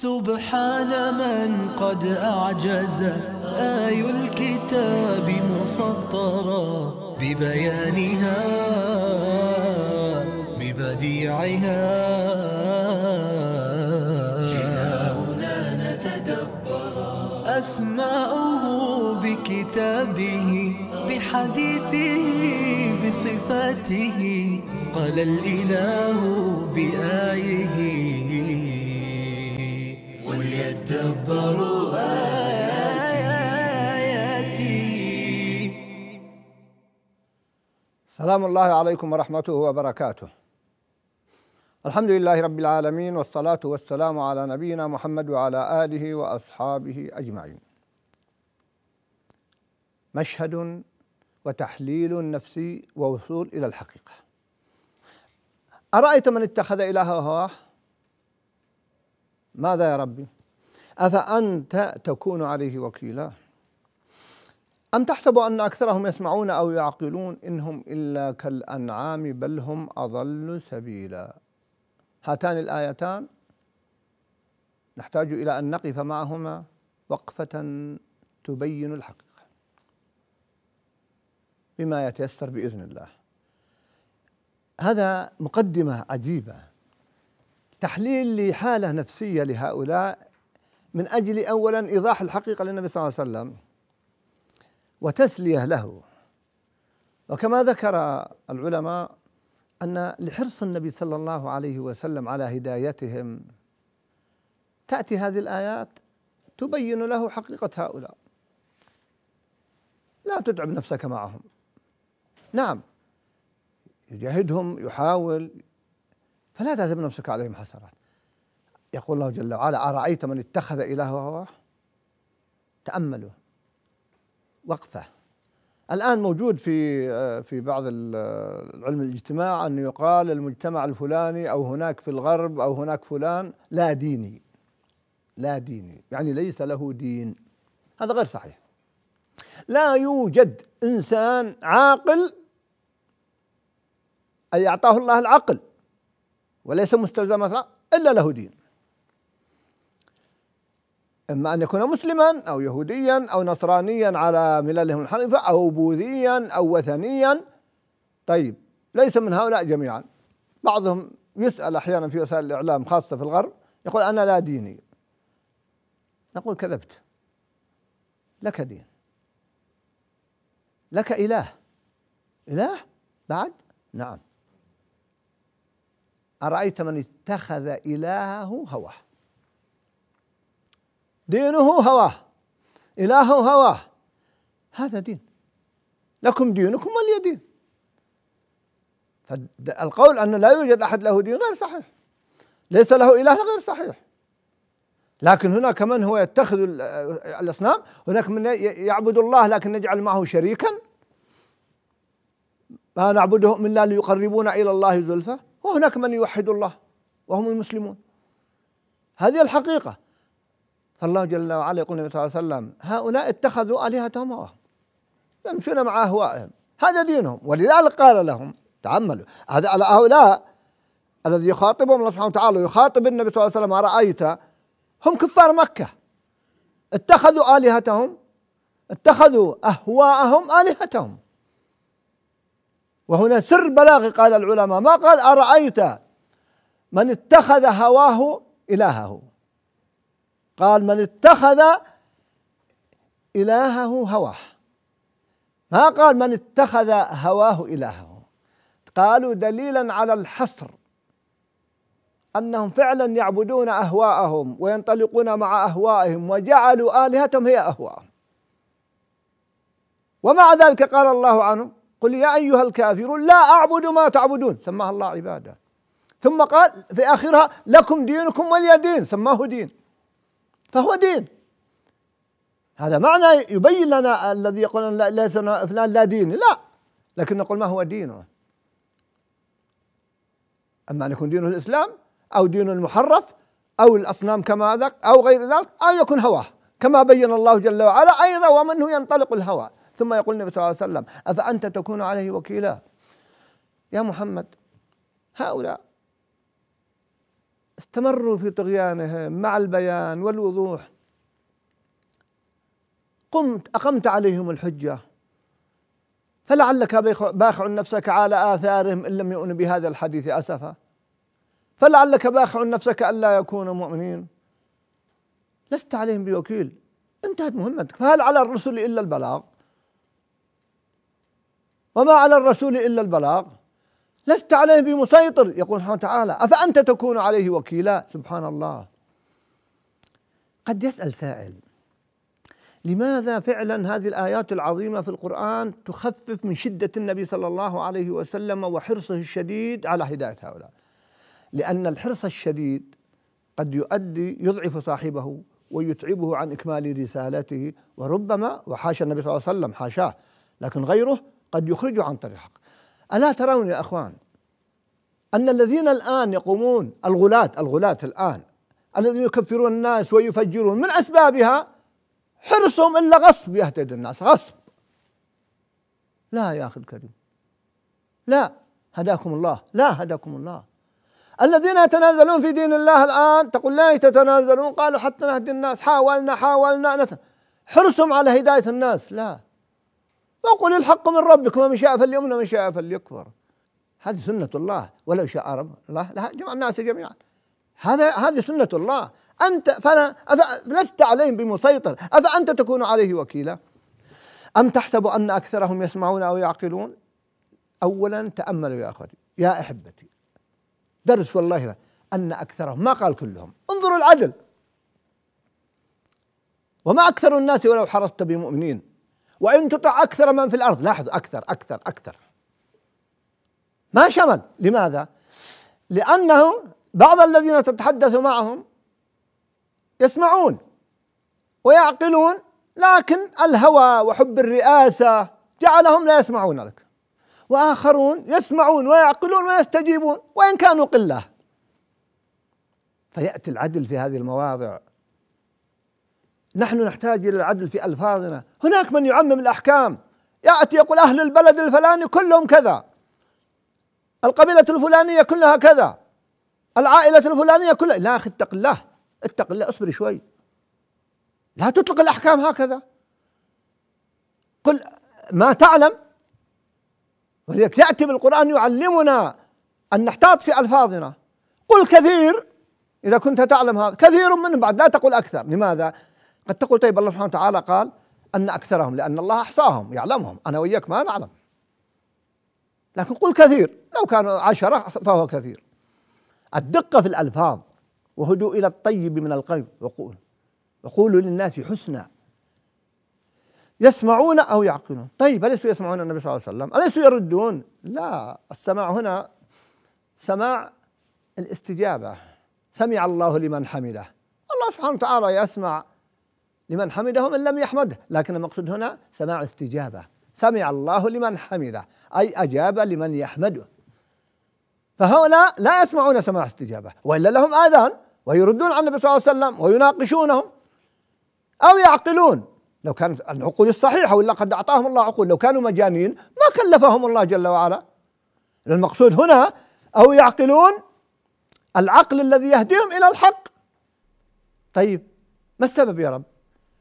سبحان من قد أعجز آي الكتاب مسطرا ببيانها ببديعها نتدبرا أسماؤه بكتابه بحديثه بصفاته قال الإله بآيه ليتدبروا آياتي سلام الله عليكم ورحمته وبركاته الحمد لله رب العالمين والصلاة والسلام على نبينا محمد وعلى آله وأصحابه أجمعين مشهد وتحليل نفسي ووصول إلى الحقيقة أرأيت من اتخذ إلهه هواه ماذا يا ربي أفأنت تكون عليه وكيلا أم تحسب أن أكثرهم يسمعون أو يعقلون إنهم إلا كالأنعام بل هم أضل سبيلا هاتان الآيتان نحتاج إلى أن نقف معهما وقفة تبين الحقيقة بما يتيسر بإذن الله هذا مقدمة عجيبة تحليل لحالة نفسية لهؤلاء من أجل أولا إيضاح الحقيقة للنبي صلى الله عليه وسلم وتسلية له وكما ذكر العلماء أن لحرص النبي صلى الله عليه وسلم على هدايتهم تأتي هذه الآيات تبين له حقيقة هؤلاء لا تتعب نفسك معهم نعم يجاهدهم يحاول فلا تعتبر نفسك عليهم حسرات يقول الله جل وعلا أرأيت من اتخذ إلهه هواه تأملوا وقفة الآن موجود في في بعض علم الاجتماع أن يقال المجتمع الفلاني أو هناك في الغرب أو هناك فلان لا ديني لا ديني يعني ليس له دين هذا غير صحيح لا يوجد إنسان عاقل أي أعطاه الله العقل وليس مستلزمة إلا له دين إما أن يكون مسلما أو يهوديا أو نصرانيا على مللهم الحنيفة أو بوذيا أو وثنيا طيب ليس من هؤلاء جميعا بعضهم يسأل أحيانا في وسائل الإعلام خاصة في الغرب يقول أنا لا ديني نقول كذبت لك دين لك إله إله بعد نعم أرأيت من اتخذ إلهه هواه دينه هواه إلهه هواه هذا دين لكم دينكم ولي دين فالقول أن لا يوجد أحد له دين غير صحيح ليس له إله غير صحيح لكن هناك من هو يتخذ الأصنام هناك من يعبد الله لكن نجعل معه شريكا ما نعبدهم إلا ليقربونا إلى الله زلفى وهناك من يوحد الله وهم المسلمون هذه الحقيقة الله جل وعلا يقول النبي صلى الله عليه وسلم هؤلاء اتخذوا آلهتهم هواهم يمشون مع أهوائهم هذا دينهم ولذلك قال لهم تعملوا هذا هؤلاء الذي يخاطبهم الله سبحانه وتعالى ويخاطب النبي صلى الله عليه وسلم أرأيت هم كفار مكة اتخذوا آلهتهم اتخذوا أهواءهم آلهتهم وهنا سر بلاغي قال العلماء ما قال أرأيت من اتخذ هواه إلهه قال من اتخذ إلهه هواه ما قال من اتخذ هواه إلهه قالوا دليلا على الحصر أنهم فعلا يعبدون أهواءهم وينطلقون مع أهوائهم وجعلوا آلهتهم هي أهواءهم ومع ذلك قال الله عنهم قل يا أيها الكافرون لا أعبد ما تعبدون سماها الله عبادة ثم قال في آخرها لكم دينكم ولي دين سماه دين فهو دين هذا معنى يبين لنا الذي يقول لا ليس فلان لا دين لا لكن نقول ما هو دينه أما أن يكون دينه الإسلام أو دين المحرف أو الأصنام كما ذاك أو غير ذلك أو يكون هواه كما بين الله جل وعلا أيضا ومنه ينطلق الهوى ثم يقول النبي صلى الله عليه وسلم أفأنت تكون عليه وكيلا يا محمد هؤلاء استمروا في طغيانهم مع البيان والوضوح قمت أقمت عليهم الحجة فلعلك باخع نفسك على آثارهم إن لم يؤمنوا بهذا الحديث أسفا فلعلك باخع نفسك ألا يكونوا مؤمنين لست عليهم بوكيل انتهت مهمتك فهل على الرسل إلا البلاغ وما على الرسول إلا البلاغ لست عليه بمسيطر يقول سبحانه وتعالى أفأنت تكون عليه وكيلا سبحان الله قد يسأل سائل لماذا فعلا هذه الآيات العظيمة في القرآن تخفف من شدة النبي صلى الله عليه وسلم وحرصه الشديد على هداية هؤلاء لأن الحرص الشديد قد يؤدي يضعف صاحبه ويتعبه عن إكمال رسالته وربما وحاشا النبي صلى الله عليه وسلم حاشاه لكن غيره قد يخرجه عن طريق الحق ألا ترون يا أخوان أن الذين الآن يقومون الغلاة الغلاة الآن الذين يكفرون الناس ويفجرون من أسبابها حرصهم إلا غصب يهتد الناس غصب لا يا أخي الكريم لا هداكم الله لا هداكم الله الذين يتنازلون في دين الله الآن تقول لا تتنازلون قالوا حتى نهدي الناس حاولنا حاولنا نتن. حرصهم على هداية الناس لا وقل الحق من ربكم ومن شاء فليؤمن ومن شاء فليكفر هذه سنة الله ولو شاء رب الله جمع الناس جميعا هذا هذه سنة الله أنت فلا لست عليهم بمسيطر أفأنت تكون عليه وكيلا أم تحسب أن أكثرهم يسمعون أو يعقلون أولا تأملوا يا أخوتي يا أحبتي درس والله لا. أن أكثرهم ما قال كلهم انظروا العدل وما أكثر الناس ولو حرصت بمؤمنين وإن تطع أكثر من في الأرض لاحظ أكثر أكثر أكثر ما شمل لماذا؟ لأنه بعض الذين تتحدث معهم يسمعون ويعقلون لكن الهوى وحب الرئاسة جعلهم لا يسمعون لك وآخرون يسمعون ويعقلون ويستجيبون وإن كانوا قلة فيأتي العدل في هذه المواضع نحن نحتاج إلى العدل في ألفاظنا هناك من يعمم الأحكام يأتي يقول أهل البلد الفلاني كلهم كذا القبيلة الفلانية كلها كذا العائلة الفلانية كلها لا أخي اتق الله اتق الله اصبري شوي لا تطلق الأحكام هكذا قل ما تعلم ولذلك يأتي بالقرآن يعلمنا أن نحتاط في ألفاظنا قل كثير إذا كنت تعلم هذا كثير منهم بعد لا تقل أكثر لماذا؟ قد تقول طيب الله سبحانه وتعالى قال أن أكثرهم لأن الله أحصاهم يعلمهم أنا وإياك ما نعلم لكن قل كثير لو كانوا عشرة فهو كثير الدقة في الألفاظ وهدوء إلى الطيب من القلب وقول وقولوا للناس حسنى يسمعون أو يعقلون طيب أليسوا يسمعون النبي صلى الله عليه وسلم أليسوا يردون لا السماع هنا سماع الاستجابة سمع الله لمن حمده الله سبحانه وتعالى يسمع لمن حمده من لم يحمده لكن المقصود هنا سماع استجابة سمع الله لمن حمده أي أجاب لمن يحمده فهؤلاء لا يسمعون سماع استجابة وإلا لهم آذان ويردون عن النبي صلى الله عليه وسلم ويناقشونهم أو يعقلون لو كانت العقول الصحيحة وإلا قد أعطاهم الله عقول لو كانوا مجانين ما كلفهم الله جل وعلا المقصود هنا أو يعقلون العقل الذي يهديهم إلى الحق طيب ما السبب يا رب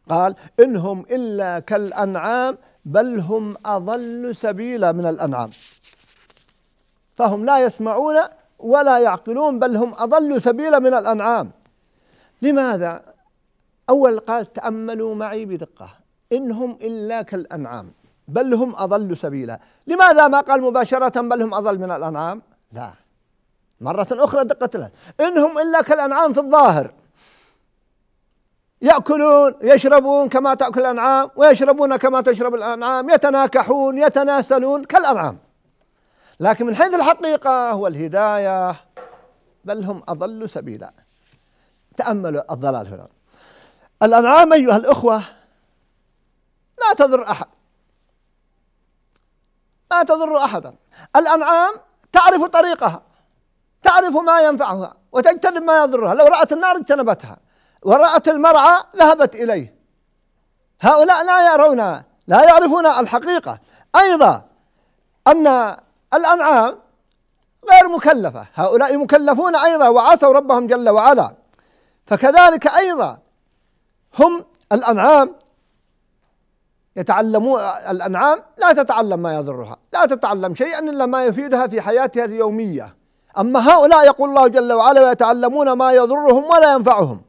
قال إنهم إلا كالأنعام بل هم أضل سبيلا من الأنعام فهم لا يسمعون ولا يعقلون بل هم أضل سبيلا من الأنعام لماذا؟ أول قال تأملوا معي بدقة إنهم إلا كالأنعام بل هم أضل سبيلا لماذا ما قال مباشرة بل هم أضل من الأنعام لا مرة أخرى دقة له إنهم إلا كالأنعام في الظاهر يأكلون يشربون كما تأكل الأنعام ويشربون كما تشرب الأنعام يتناكحون يتناسلون كالأنعام لكن من حيث الحقيقة والهداية بل هم أضل سبيلا تأملوا الضلال هنا الأنعام أيها الأخوة ما تضر أحد ما تضر أحدا الأنعام تعرف طريقها تعرف ما ينفعها وتجتنب ما يضرها لو رأت النار اجتنبتها ورأت المرعى ذهبت إليه هؤلاء لا يرون لا يعرفون الحقيقة أيضا أن الأنعام غير مكلفة هؤلاء مكلفون أيضا وعصوا ربهم جل وعلا فكذلك أيضا هم الأنعام يتعلمون الأنعام لا تتعلم ما يضرها لا تتعلم شيئا إلا ما يفيدها في حياتها اليومية أما هؤلاء يقول الله جل وعلا ويتعلمون ما يضرهم ولا ينفعهم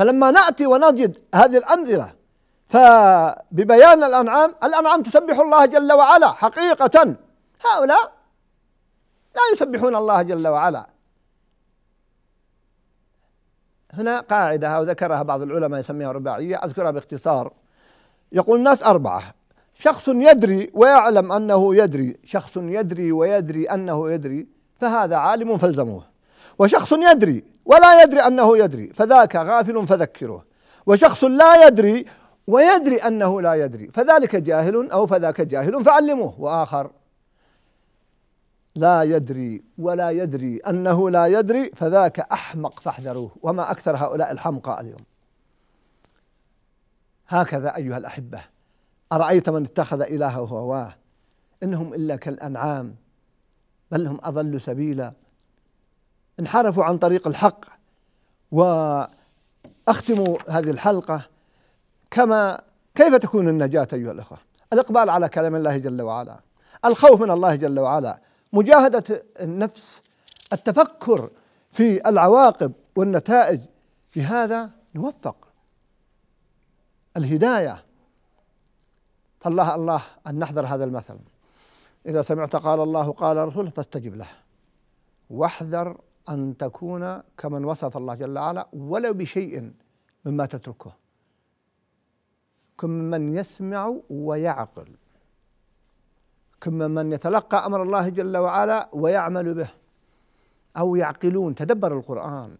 فلما نأتي ونجد هذه الأمثلة فببيان الأنعام الأنعام تسبح الله جل وعلا حقيقة هؤلاء لا يسبحون الله جل وعلا هنا قاعدة او ذكرها بعض العلماء يسميها رباعية أذكرها باختصار يقول الناس أربعة شخص يدري ويعلم أنه يدري شخص يدري ويدري أنه يدري فهذا عالم فالزموه وشخص يدري ولا يدري أنه يدري فذاك غافل فذكره وشخص لا يدري ويدري أنه لا يدري فذلك جاهل أو فذاك جاهل فعلموه وآخر لا يدري ولا يدري أنه لا يدري فذاك أحمق فاحذروه وما أكثر هؤلاء الحمقى اليوم هكذا أيها الأحبة أرأيت من اتخذ إلهه هواه إنهم إلا كالأنعام بل هم أضل سبيلا انحرفوا عن طريق الحق واختم هذه الحلقه كما كيف تكون النجاه ايها الاخوه؟ الاقبال على كلام الله جل وعلا الخوف من الله جل وعلا مجاهده النفس التفكر في العواقب والنتائج بهذا نوفق الهدايه فالله الله ان نحذر هذا المثل اذا سمعت قال الله قال رسوله فاستجب له واحذر أن تكون كمن وصف الله جل وعلا ولو بشيء مما تتركه من يسمع ويعقل من يتلقى أمر الله جل وعلا ويعمل به أو يعقلون تدبر القرآن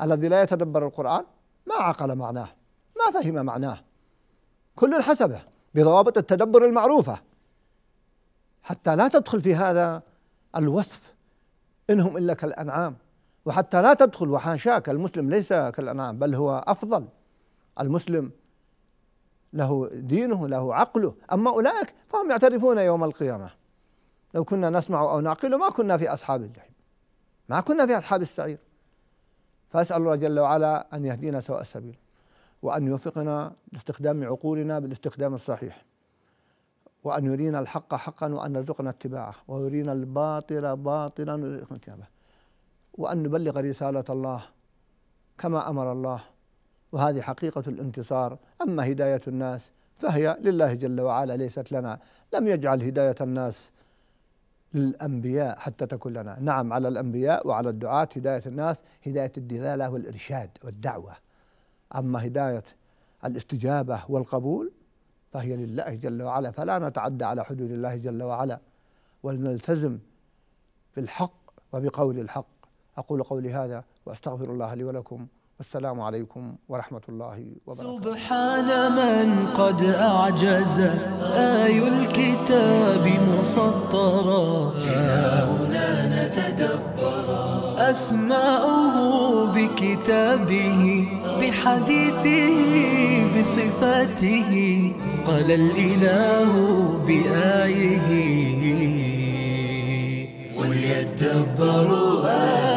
الذي لا يتدبر القرآن ما عقل معناه ما فهم معناه كل حسبه بضوابط التدبر المعروفة حتى لا تدخل في هذا الوصف إنهم إلا كالأنعام وحتى لا تدخل وحاشاك المسلم ليس كالأنعام بل هو أفضل المسلم له دينه له عقله أما أولئك فهم يعترفون يوم القيامة لو كنا نسمع أو نعقل ما كنا في أصحاب الجحيم ما كنا في أصحاب السعير فأسأل الله جل وعلا أن يهدينا سواء السبيل وأن يوفقنا لاستخدام عقولنا بالاستخدام الصحيح وأن يرينا الحق حقا وأن يرزقنا اتباعه ويرينا الباطل باطلا ويرزقنا اتباعه وأن نبلغ رسالة الله كما أمر الله وهذه حقيقة الانتصار أما هداية الناس فهي لله جل وعلا ليست لنا لم يجعل هداية الناس للأنبياء حتى تكون لنا نعم على الأنبياء وعلى الدعاة هداية الناس هداية الدلالة والإرشاد والدعوة أما هداية الاستجابة والقبول فهي لله جل وعلا فلا نتعدى على حدود الله جل وعلا ولنلتزم بالحق وبقول الحق أقول قولي هذا وأستغفر الله لي ولكم والسلام عليكم ورحمة الله وبركاته سبحان من قد أعجز آي الكتاب مسطرا هنا نتدبر وأسماؤه بكتابه بحديثه بصفاته قال الإله بآيه وليتدبروا آيه